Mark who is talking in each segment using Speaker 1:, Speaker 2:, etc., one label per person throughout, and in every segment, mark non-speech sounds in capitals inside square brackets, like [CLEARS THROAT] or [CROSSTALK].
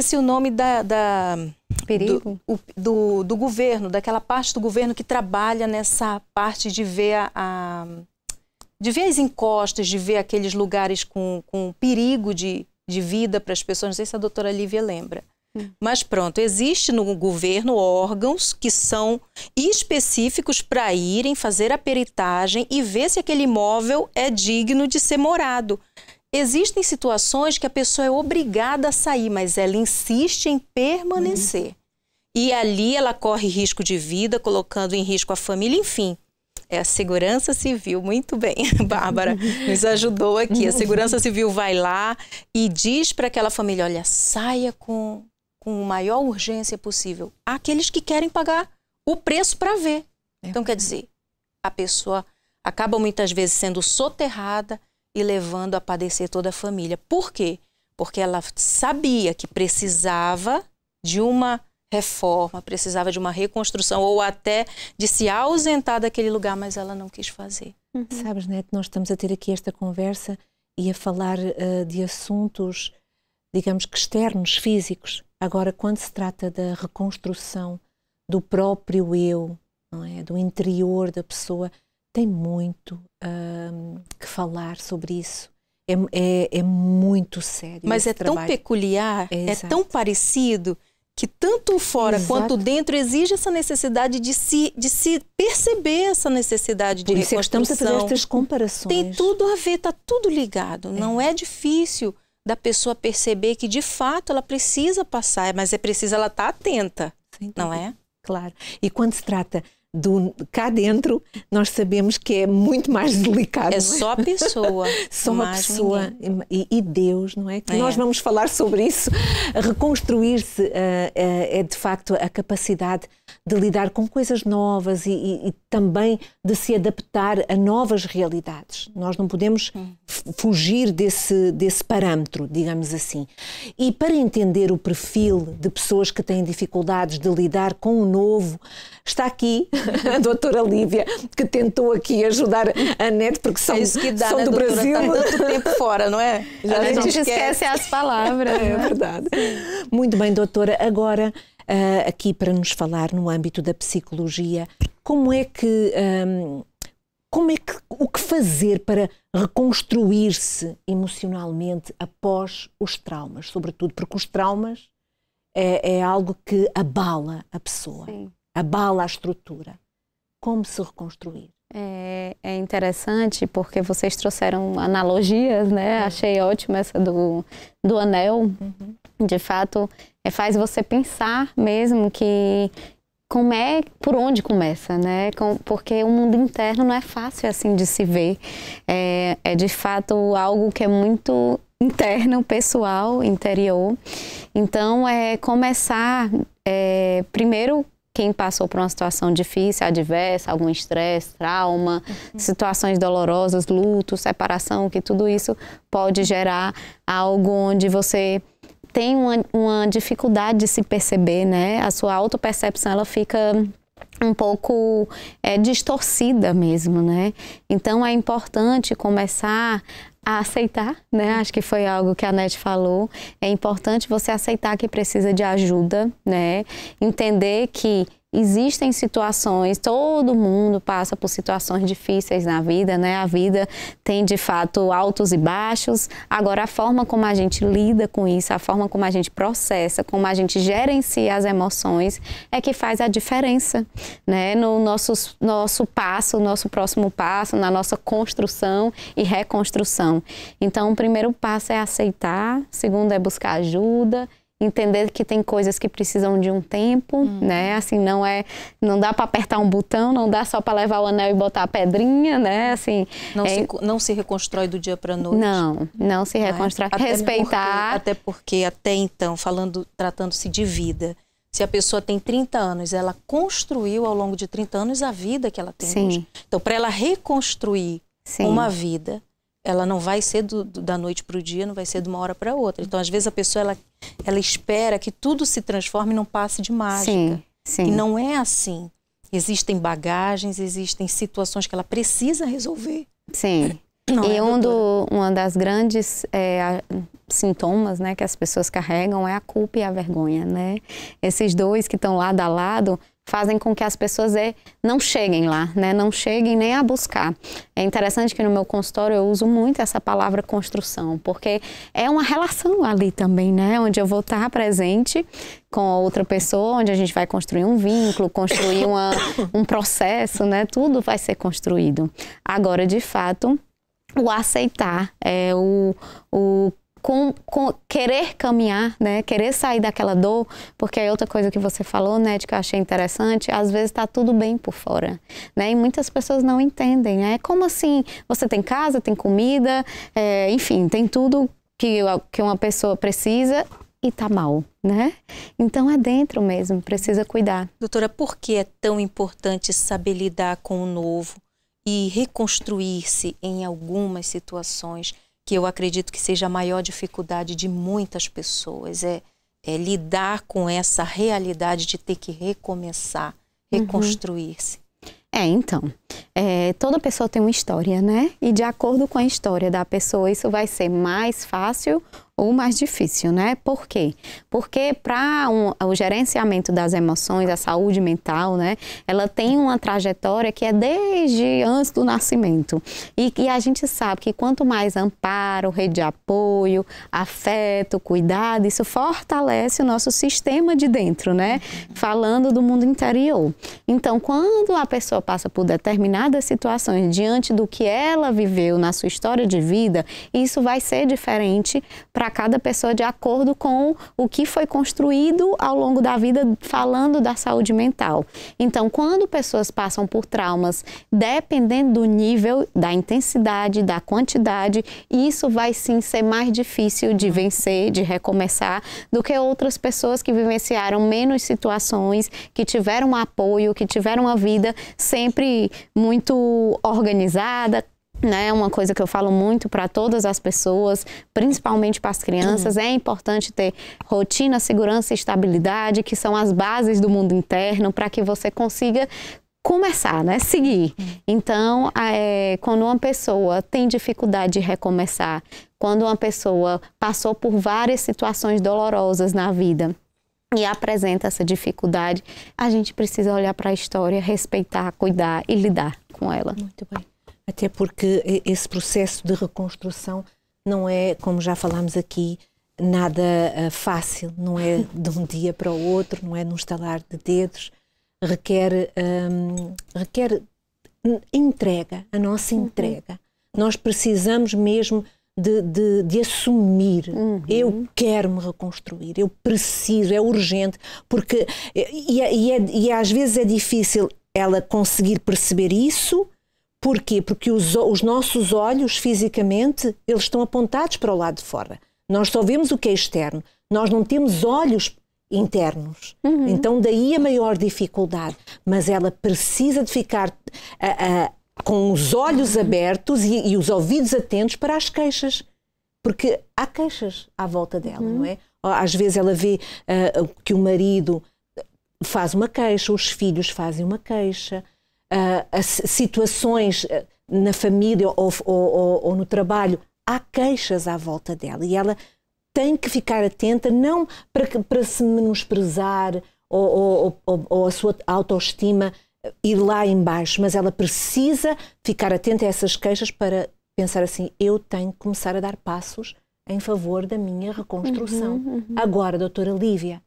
Speaker 1: esqueci o nome da, da Perigo. Do, do, do, governo, daquela parte do governo que trabalha nessa parte de ver a, a de ver as encostas, de ver aqueles lugares com, com perigo de, de vida para as pessoas. Não sei se a doutora Lívia lembra. Hum. Mas pronto, existe no governo órgãos que são específicos para irem fazer a peritagem e ver se aquele imóvel é digno de ser morado. Existem situações que a pessoa é obrigada a sair, mas ela insiste em permanecer. Uhum. E ali ela corre risco de vida, colocando em risco a família, enfim. É a Segurança Civil, muito bem, [LAUGHS] Bárbara, nos ajudou aqui. A Segurança Civil vai lá e diz para aquela família: olha, saia com, com maior urgência possível. Aqueles que querem pagar o preço para ver. É então, quer dizer, a pessoa acaba muitas vezes sendo soterrada, e levando a padecer toda a família. Por quê? Porque ela sabia que precisava de uma reforma, precisava de uma reconstrução ou até de se ausentar daquele lugar, mas ela não quis fazer.
Speaker 2: Uhum. Sabes, Neto, nós estamos a ter aqui esta conversa e a falar uh, de assuntos, digamos que externos, físicos. Agora, quando se trata da reconstrução do próprio eu, é? do interior da pessoa, tem muito uh, falar sobre isso. É, é, é muito sério. Mas é trabalho. tão
Speaker 1: peculiar, é, é tão parecido que tanto fora Exato. quanto dentro exige essa necessidade de se, de se perceber essa necessidade Por de isso reconstrução. É estamos a fazer estas comparações. Tem tudo a ver, está tudo ligado. É. Não é difícil da pessoa perceber que de fato ela precisa passar, mas é preciso ela estar tá atenta, não é? Claro.
Speaker 2: E quando se trata do, cá dentro, nós sabemos que é muito mais delicado. É, é? só a pessoa. [LAUGHS] só a pessoa. E, e, Deus, não é? Que é. nós vamos falar sobre isso. Reconstruir-se uh, uh, é de facto a capacidade de lidar com coisas novas e, e, e, também de se adaptar a novas realidades. Nós não podemos hum. fugir desse, desse parâmetro, digamos assim. E para entender o perfil de pessoas que têm dificuldades de lidar com o novo, está aqui [LAUGHS] a doutora Lívia, que tentou aqui ajudar a NET, porque são, é isso que dá, são né, do Brasil. Tá tanto tempo
Speaker 3: fora, não é? [LAUGHS] Já a, a gente esquece. esquece as palavras. É, é? verdade.
Speaker 2: Muito bem, doutora. Agora, eh, aqui para nos falar no âmbito da psicologia, como é que. Um, ehm, como é que o que fazer para reconstruir-se emocionalmente após os traumas, sobretudo porque os traumas
Speaker 3: é, é algo que abala a pessoa. Sim abala a estrutura. Como se reconstruir? É, é, interessante porque vocês trouxeram analogias, né? É. Achei ótima essa do, do anel. Uhum. De fato, é, faz você pensar mesmo que como é, por onde começa, né? Com, porque o mundo interno não é fácil assim de se ver. É, é de fato algo que é muito interno, pessoal, interior. Então, é começar é, primeiro quem passou por uma situação difícil, adversa, algum estresse, trauma, uhum. situações dolorosas, luto, separação, que tudo isso pode gerar algo onde você tem uma, uma dificuldade de se perceber, né? A sua autopercepção, ela fica um pouco é, distorcida mesmo, né? Então é importante começar a aceitar, né? Acho que foi algo que a Net falou. É importante você aceitar que precisa de ajuda, né? Entender que existem situações, todo mundo passa por situações difíceis na vida, né? A vida tem de fato altos e baixos. Agora, a forma como a gente lida com isso, a forma como a gente processa, como a gente gerencia as emoções, é que faz a diferença, né? No nosso, nosso passo, nosso próximo passo, na nossa construção e reconstrução. Então, o primeiro passo é aceitar, o segundo é buscar ajuda entender que tem coisas que precisam de um tempo, hum. né? Assim, não é, não dá para apertar um botão, não dá só para levar o anel e botar a pedrinha, né? Assim, não, é... se,
Speaker 1: não se reconstrói do dia para noite. Não,
Speaker 3: não se né? reconstrói. Até
Speaker 1: respeitar. Porque, até porque até então, falando, tratando-se de vida, se a pessoa tem 30 anos, ela construiu ao longo de 30 anos a vida que ela tem Sim. hoje. Então, para ela reconstruir Sim. uma vida, ela não vai ser do, do, da noite para o dia, não vai ser de uma hora para outra. Então, às vezes a pessoa ela ela espera que tudo se transforme num passe de mágica. Sim, sim. E não é assim. Existem bagagens, existem situações que ela precisa resolver.
Speaker 3: Sim. [CLEARS THROAT] Não e é, um do, uma das grandes é, sintomas né, que as pessoas carregam é a culpa e a vergonha. Né? Esses dois que estão lado a lado fazem com que as pessoas é, não cheguem lá, né? não cheguem nem a buscar. É interessante que no meu consultório eu uso muito essa palavra construção, porque é uma relação ali também, né? onde eu vou estar presente com outra pessoa, onde a gente vai construir um vínculo, construir uma, [COUGHS] um processo, né? tudo vai ser construído. Agora, de fato, o aceitar, é, o, o com, com, querer caminhar, né? Querer sair daquela dor, porque aí outra coisa que você falou, né, de que eu achei interessante, às vezes está tudo bem por fora, né? E muitas pessoas não entendem, né? Como assim? Você tem casa, tem comida, é, enfim, tem tudo que, que uma pessoa precisa e tá mal, né? Então é dentro mesmo, precisa cuidar.
Speaker 1: Doutora, por que é tão importante saber lidar com o novo e reconstruir-se em algumas situações? que eu acredito que seja a maior dificuldade de muitas pessoas, é, é lidar com essa realidade de ter que recomeçar, uhum. reconstruir-se.
Speaker 3: É, então, é, toda pessoa tem uma história, né? E de acordo com a história da pessoa, isso vai ser mais fácil o mais difícil, né? Por quê? Porque para um, o gerenciamento das emoções, a saúde mental, né? Ela tem uma trajetória que é desde antes do nascimento. E, e a gente sabe que quanto mais amparo, rede de apoio, afeto, cuidado, isso fortalece o nosso sistema de dentro, né? Falando do mundo interior. Então, quando a pessoa passa por determinadas situações diante do que ela viveu na sua história de vida, isso vai ser diferente para cada pessoa de acordo com o que foi construído ao longo da vida falando da saúde mental. Então, quando pessoas passam por traumas, dependendo do nível, da intensidade, da quantidade, isso vai sim ser mais difícil de vencer, de recomeçar, do que outras pessoas que vivenciaram menos situações, que tiveram apoio, que tiveram uma vida sempre muito organizada, né, é uma coisa que eu falo muito para todas as pessoas, principalmente para as crianças, uhum. é importante ter rotina, segurança e estabilidade, que são as bases do mundo interno, para que você consiga começar, né, seguir. Uhum. Então, é, quando uma pessoa tem dificuldade de recomeçar, quando uma pessoa passou por várias situações dolorosas na vida, e apresenta essa dificuldade, a gente precisa olhar para a história, respeitar, cuidar e lidar com ela. Muito bem até porque eh, esse processo de
Speaker 2: reconstrução não é, como já falámos aqui, nada eh, fácil, não é de um dia para o outro, não é num estalar de dedos, requer, ehm, requer entrega, a nossa uhum. entrega. Nós precisamos mesmo de, de, de assumir. Uhum. Eu quero me reconstruir, eu preciso, é urgente, porque. Eh, e, é, e, é, e às vezes é difícil ela conseguir perceber isso Porquê? Porque os, os nossos olhos, fisicamente, eles estão apontados para o lado de fora. Nós só vemos o que é externo. Nós não temos olhos internos. Uhum. Então, daí a maior dificuldade. Mas ela precisa de ficar a, a, com os olhos uhum. abertos e, e, os ouvidos atentos para as queixas. Porque há queixas à volta dela, uhum. não é? Às vezes ela vê uh, que o marido faz uma queixa, os filhos fazem uma queixa, a, situações eh, na família ou, ou, ou no trabalho, há queixas à volta dela e ela tem que ficar atenta, não para, que, para se menosprezar ou, ou, ou, a sua autoestima eh, ir lá embaixo, mas ela precisa ficar atenta a essas queixas para pensar assim: eu tenho que começar a dar passos em favor da minha reconstrução. Uhum, uhum. Agora, doutora Lívia,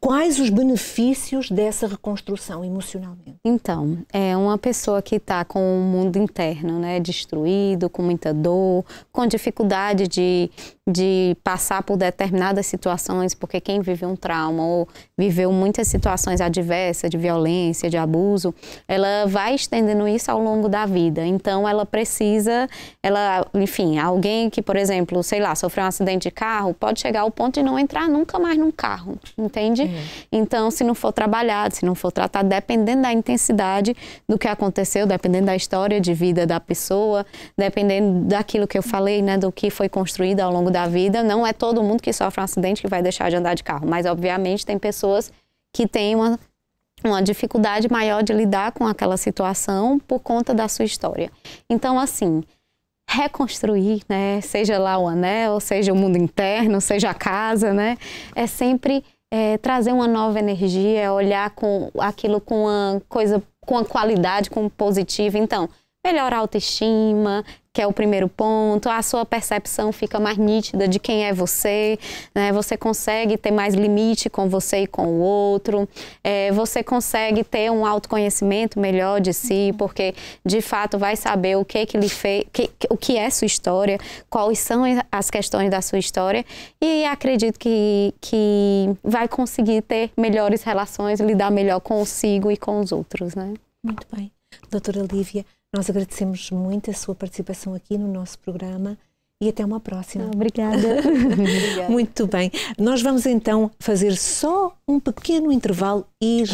Speaker 2: Quais os benefícios dessa reconstrução emocionalmente?
Speaker 3: Então, é uma pessoa que está com o mundo interno né, destruído, com muita dor, com dificuldade de de passar por determinadas situações, porque quem vive um trauma ou viveu muitas situações adversas de violência, de abuso, ela vai estendendo isso ao longo da vida. Então ela precisa, ela, enfim, alguém que, por exemplo, sei lá, sofreu um acidente de carro, pode chegar ao ponto de não entrar nunca mais num carro, entende? Uhum. Então, se não for trabalhado, se não for tratado, dependendo da intensidade do que aconteceu, dependendo da história de vida da pessoa, dependendo daquilo que eu falei, né, do que foi construído ao longo da vida, não é todo mundo que sofre um acidente que vai deixar de andar de carro, mas obviamente tem pessoas que têm uma, uma dificuldade maior de lidar com aquela situação por conta da sua história. Então, assim, reconstruir, né, seja lá o anel, seja o mundo interno, seja a casa, né, é sempre é, trazer uma nova energia, olhar com aquilo com uma coisa, com a qualidade, com um positivo. Então, melhora a autoestima, que é o primeiro ponto, a sua percepção fica mais nítida de quem é você, né? você consegue ter mais limite com você e com o outro, é, você consegue ter um autoconhecimento melhor de si, uhum. porque de fato vai saber o que, que lhe fez, que, o que é sua história, quais são as questões da sua história, e acredito que, que vai conseguir ter melhores relações, lidar melhor consigo e com os outros. Né? Muito
Speaker 2: bem. Doutora Lívia, nós agradecemos muito a sua participação aqui no nosso programa e até uma próxima.
Speaker 1: Ah, [LAUGHS] obrigada.
Speaker 2: Muito bem. Nós vamos então fazer só um pequeno intervalo e